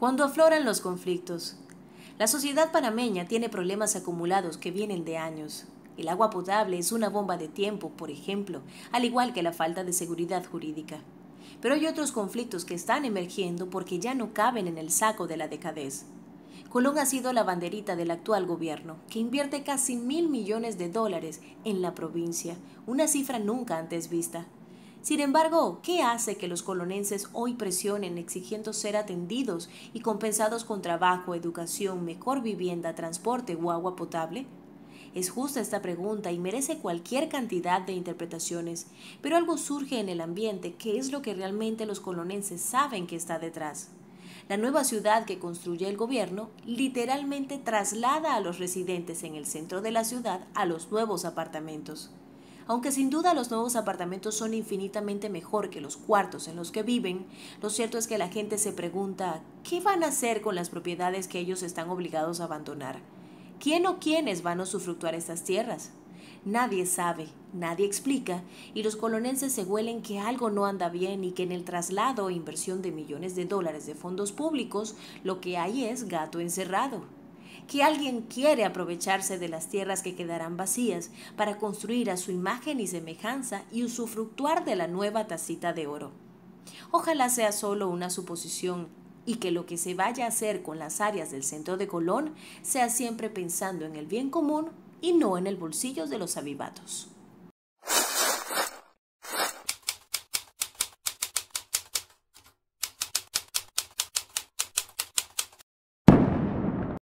cuando afloran los conflictos. La sociedad panameña tiene problemas acumulados que vienen de años. El agua potable es una bomba de tiempo, por ejemplo, al igual que la falta de seguridad jurídica. Pero hay otros conflictos que están emergiendo porque ya no caben en el saco de la decadez. Colón ha sido la banderita del actual gobierno, que invierte casi mil millones de dólares en la provincia, una cifra nunca antes vista. Sin embargo, ¿qué hace que los colonenses hoy presionen exigiendo ser atendidos y compensados con trabajo, educación, mejor vivienda, transporte o agua potable? Es justa esta pregunta y merece cualquier cantidad de interpretaciones, pero algo surge en el ambiente que es lo que realmente los colonenses saben que está detrás. La nueva ciudad que construye el gobierno literalmente traslada a los residentes en el centro de la ciudad a los nuevos apartamentos. Aunque sin duda los nuevos apartamentos son infinitamente mejor que los cuartos en los que viven, lo cierto es que la gente se pregunta, ¿qué van a hacer con las propiedades que ellos están obligados a abandonar? ¿Quién o quiénes van a usufructuar estas tierras? Nadie sabe, nadie explica, y los colonenses se huelen que algo no anda bien y que en el traslado e inversión de millones de dólares de fondos públicos lo que hay es gato encerrado que alguien quiere aprovecharse de las tierras que quedarán vacías para construir a su imagen y semejanza y usufructuar de la nueva tacita de oro. Ojalá sea solo una suposición y que lo que se vaya a hacer con las áreas del centro de Colón sea siempre pensando en el bien común y no en el bolsillo de los avivatos.